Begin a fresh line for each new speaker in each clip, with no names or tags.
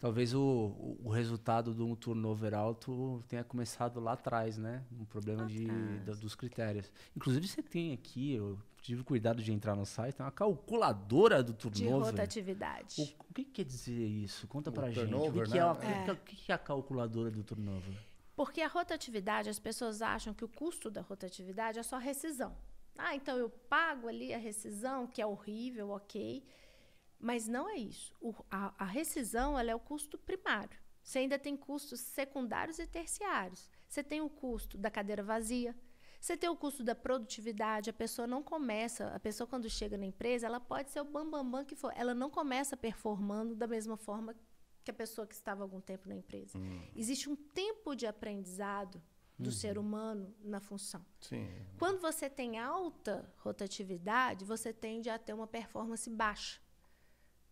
talvez o, o resultado de um turnover alto tenha começado lá atrás, né? Um problema de, da, dos critérios. Inclusive, você tem aqui, eu tive cuidado de entrar no site, tem uma calculadora do turnover. De rotatividade. O, o que quer dizer isso? Conta o pra turnover, gente. O que, né? que é, né? é. Que, é a calculadora do turnover?
Porque a rotatividade, as pessoas acham que o custo da rotatividade é só rescisão. Ah, então eu pago ali a rescisão, que é horrível, ok mas não é isso. O, a, a, rescisão é o custo primário. Você ainda tem custos secundários e terciários. Você tem o custo da cadeira vazia, você tem o custo da produtividade, a pessoa não começa, a pessoa quando chega na empresa, ela pode ser o bambambam bam, bam que for, ela não começa performando da mesma forma que a pessoa que estava algum tempo na empresa. Hum. Existe um tempo de aprendizado do uhum. ser humano na função. Sim. Quando você tem alta rotatividade, você tende a ter uma performance baixa.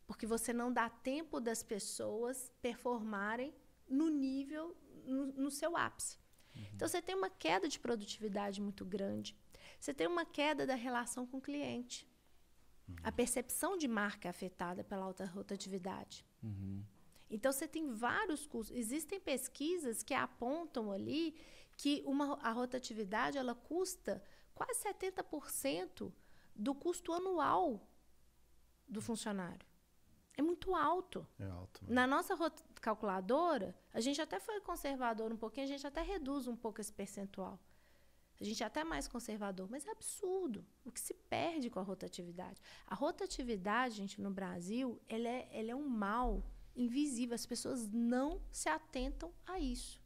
Porque você não dá tempo das pessoas performarem no nível, no, no seu ápice. Uhum. Então, você tem uma queda de produtividade muito grande. Você tem uma queda da relação com o cliente. Uhum. A percepção de marca é afetada pela alta rotatividade. Uhum. Então, você tem vários custos. Existem pesquisas que apontam ali que uma, a rotatividade ela custa quase 70% do custo anual do funcionário é muito alto. É alto. Né? Na nossa calculadora, a gente até foi conservador um pouquinho, a gente até reduz um pouco esse percentual. A gente é até mais conservador, mas é absurdo o que se perde com a rotatividade. A rotatividade, gente, no Brasil, ela é, ela é um mal invisível. As pessoas não se atentam a isso.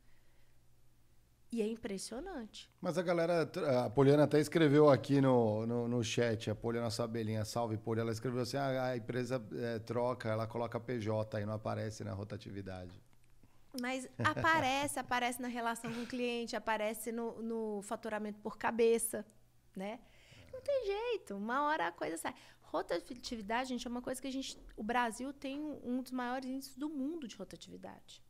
E é impressionante.
Mas a galera, a Poliana até escreveu aqui no, no, no chat, a Poliana Sabelinha, salve Poliana, ela escreveu assim, ah, a, empresa é, troca, ela coloca PJ e não aparece na rotatividade.
Mas aparece, aparece na relação com o cliente, aparece no, no faturamento por cabeça, né? Não tem jeito, uma hora a coisa sai. Rotatividade, gente, é uma coisa que a gente. O Brasil tem um dos maiores índices do mundo de rotatividade.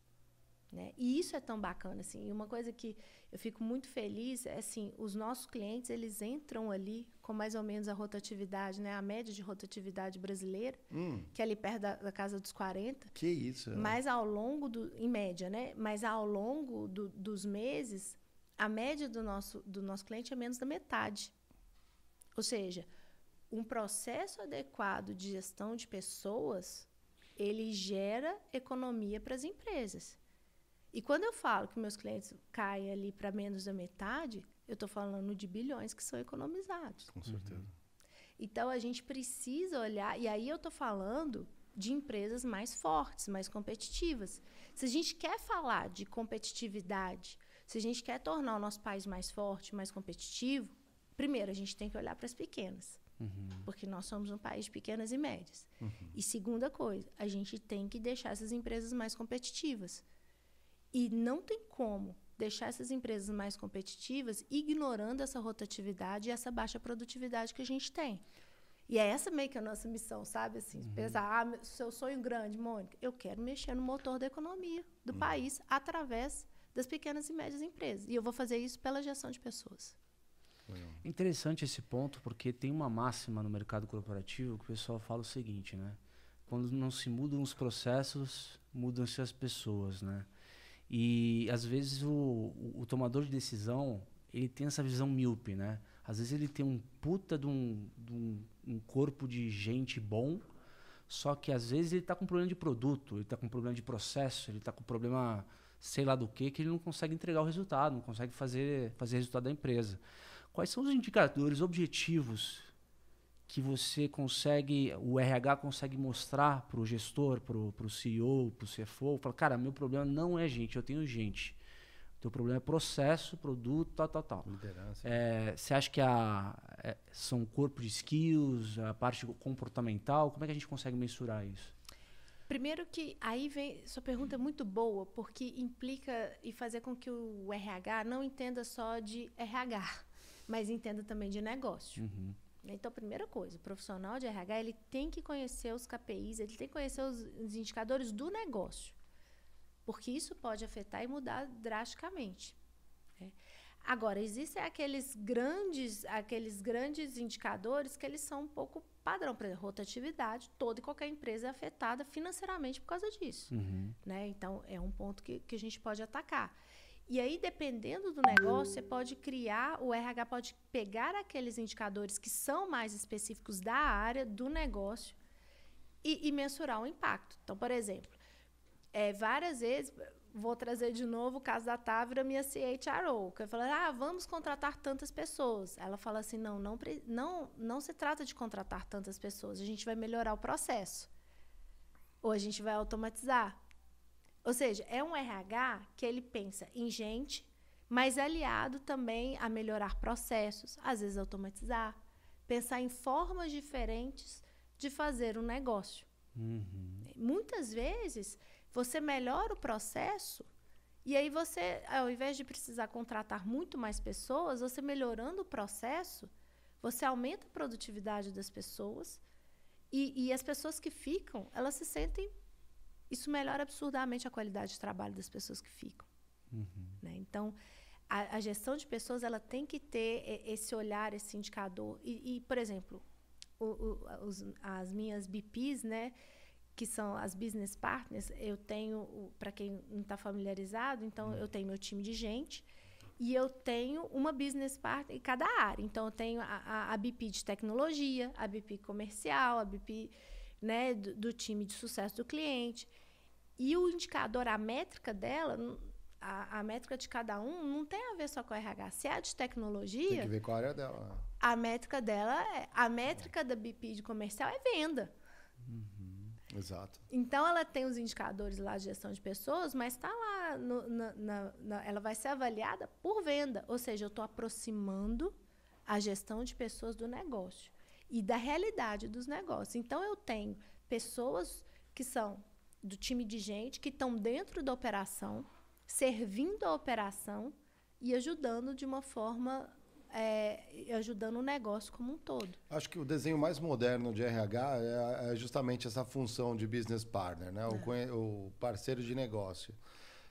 Né? E isso é tão bacana, assim. E uma coisa que eu fico muito feliz é, assim, os nossos clientes, eles entram ali com mais ou menos a rotatividade, né? A média de rotatividade brasileira, hum. que é ali perto da, da, casa dos 40.
Que isso! É. Mas
ao longo do... Em média, né? Mas ao longo do, dos meses, a média do nosso, do nosso cliente é menos da metade. Ou seja, um processo adequado de gestão de pessoas, ele gera economia para as empresas. E quando eu falo que meus clientes caem ali para menos da metade, eu estou falando de bilhões que são economizados. Com certeza. Uhum. Então a gente precisa olhar, e aí eu estou falando de empresas mais fortes, mais competitivas. Se a gente quer falar de competitividade, se a gente quer tornar o nosso país mais forte, mais competitivo, primeiro a gente tem que olhar para as pequenas. Uhum. Porque nós somos um país de pequenas e médias. Uhum. E segunda coisa, a gente tem que deixar essas empresas mais competitivas. E não tem como deixar essas empresas mais competitivas ignorando essa rotatividade e essa baixa produtividade que a gente tem. E é essa meio que é a nossa missão, sabe? Assim, uhum. pensar, ah, seu sonho grande, Mônica, eu quero mexer no motor da economia do uhum. país através das pequenas e médias empresas. E eu vou fazer isso pela gestão de pessoas.
Interessante esse ponto, porque tem uma máxima no mercado corporativo que o pessoal fala o seguinte, né? Quando não se mudam os processos, mudam-se as pessoas, né? E às vezes o, o, tomador de decisão, ele tem essa visão míope, né? Às vezes ele tem um puta de um, de um, um corpo de gente bom, só que às vezes ele está com problema de produto, ele está com problema de processo, ele está com problema sei lá do que, que ele não consegue entregar o resultado, não consegue fazer, fazer resultado da empresa. Quais são os indicadores objetivos que você consegue, o RH consegue mostrar para o gestor, para o CEO, para o CFO, fala, cara, meu problema não é gente, eu tenho gente. O teu problema é processo, produto, tal, tal, tal. Liderança. É, você acha que a, é, são corpos corpo de skills, a parte comportamental? Como é que a gente consegue mensurar isso?
Primeiro que aí vem sua pergunta é muito boa porque implica e fazer com que o RH não entenda só de RH, mas entenda também de negócio. Uhum. Então, primeira coisa, o profissional de RH ele tem que conhecer os KPIs, ele tem que conhecer os, os indicadores do negócio, porque isso pode afetar e mudar drasticamente. Né? Agora, existem aqueles grandes, aqueles grandes indicadores que eles são um pouco padrão. Por exemplo, rotatividade, toda e qualquer empresa é afetada financeiramente por causa disso. Uhum. Né? Então, é um ponto que, que a gente pode atacar. E aí, dependendo do negócio, você pode criar, o RH pode pegar aqueles indicadores que são mais específicos da área, do negócio, e, e mensurar o impacto. Então, por exemplo, é, várias vezes, vou trazer de novo o caso da Távira, minha CHRO, que eu falo: ah, vamos contratar tantas pessoas. Ela fala assim, não, não, não, não se trata de contratar tantas pessoas, a gente vai melhorar o processo. Ou a gente vai automatizar. Ou seja, é um RH que ele pensa em gente, mas aliado também a melhorar processos, às vezes automatizar, pensar em formas diferentes de fazer um negócio.
Uhum.
Muitas vezes você melhora o processo e aí você, ao invés de precisar contratar muito mais pessoas, você melhorando o processo, você aumenta a produtividade das pessoas e, e as pessoas que ficam, elas se sentem isso melhora absurdamente a qualidade de trabalho das pessoas que ficam. Uhum. Né? Então, a, a, gestão de pessoas ela tem que ter esse olhar, esse indicador. E, e por exemplo, o, o, os, as minhas BPs, né, que são as business partners, eu tenho, para quem não está familiarizado, então uhum. eu tenho meu time de gente e eu tenho uma business partner em cada área. Então, eu tenho a, a, a BP de tecnologia, a BP comercial, a BP né, do, do time de sucesso do cliente. E o indicador, a métrica dela, a, a, métrica de cada um, não tem a ver só com o RH. Se é a de tecnologia. Tem que ver com
é a área dela. Né?
A métrica dela, é, a métrica da BP de comercial é venda.
Uhum. Exato.
Então ela tem os indicadores lá de gestão de pessoas, mas está lá. No, na, na, na, ela vai ser avaliada por venda. Ou seja, eu estou aproximando a gestão de pessoas do negócio e da realidade dos negócios. Então eu tenho pessoas que são do time de gente que estão dentro da operação, servindo a operação e ajudando de uma forma é, ajudando o negócio como um todo.
Acho que o desenho mais moderno de RH é, é, justamente essa função de business partner, né? É. O, o, parceiro de negócio.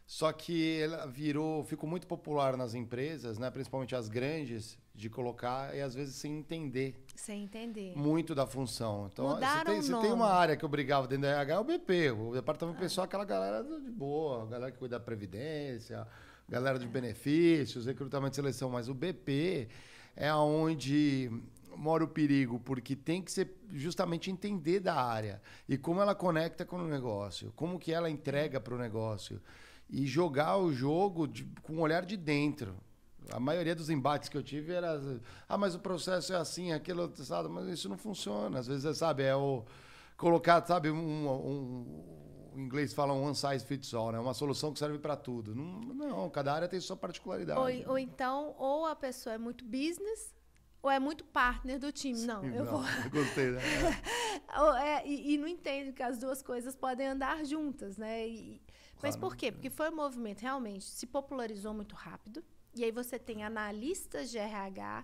Só que ela virou, ficou muito popular nas empresas, né? principalmente as grandes, de colocar e às vezes sem entender.
Sem entender. Muito
da função. Então, Mudaram você tem, você tem uma área que eu brigava dentro da RH, é o BP, o departamento ah. pessoal, aquela galera de boa, galera que cuida da previdência, galera de é. benefícios, recrutamento e seleção, mas o BP é onde mora o perigo, porque tem que ser justamente entender da área e como ela conecta com o negócio, como que ela entrega para o negócio e jogar o jogo de, com o olhar de dentro a maioria dos embates que eu tive era. Ah, mas o processo é assim, é aquilo, sabe? Mas isso não funciona. Às vezes, sabe, é o. Colocar, sabe, um. um o inglês fala um one size fits all, né? Uma solução que serve para tudo. Não, não, cada área tem sua particularidade. Ou,
ou então, ou a pessoa é muito business, ou é muito partner do time. Sim, não, eu não, vou.
Eu
gostei, né?
é, e, e, não entendo que as duas coisas podem andar juntas, né? E, claro, mas por quê? É. Porque foi um movimento realmente se popularizou muito rápido. E aí você tem analistas de RH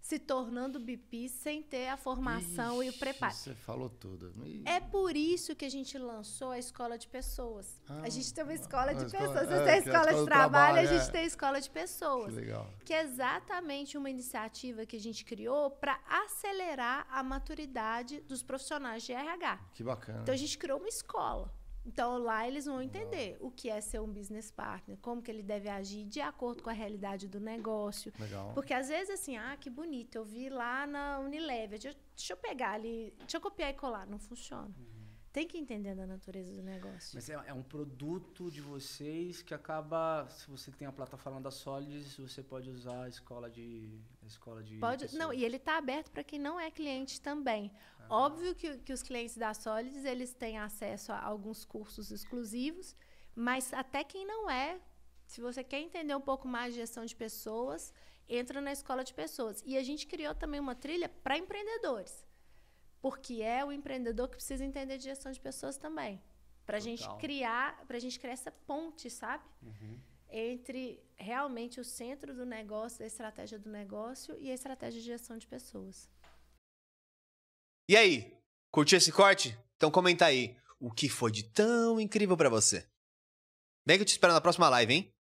se tornando BP sem ter a formação Ixi, e o preparo. Você
falou tudo. É
por isso que a gente lançou a escola de pessoas. Ah, a gente tem uma ah, é, é escola de escola, pessoas. Você é, tem escola, escola de trabalho, trabalho, a gente é. tem escola de pessoas. Que legal. Que é exatamente uma iniciativa que a gente criou para acelerar a maturidade dos profissionais de RH.
Que bacana. Então a gente
criou uma escola então lá eles vão entender Legal. o que é ser um business partner, como que ele deve agir de acordo com a realidade do negócio. Legal. Porque às vezes assim, ah, que bonito, eu vi lá na Unilever, deixa, eu pegar ali, deixa eu copiar e colar, não funciona. Uhum tem que entender da natureza do negócio. Mas é, é, um
produto de vocês que acaba, se você tem a plataforma da Solids, você pode usar a escola de a escola de Pode, não, e ele
está aberto para quem não é cliente também. Ah. Óbvio que, que os clientes da Solids, eles têm acesso a alguns cursos exclusivos, mas até quem não é, se você quer entender um pouco mais de gestão de pessoas, entra na escola de pessoas. E a gente criou também uma trilha para empreendedores porque é o empreendedor que precisa entender de gestão de pessoas também. Para a gente criar, para a gente criar essa ponte, sabe? Uhum. Entre realmente o centro do negócio, a estratégia do negócio e a estratégia de gestão de pessoas.
E aí, curtiu esse corte? Então comenta aí o que foi de tão incrível para você. bem que eu te espero na próxima live, hein?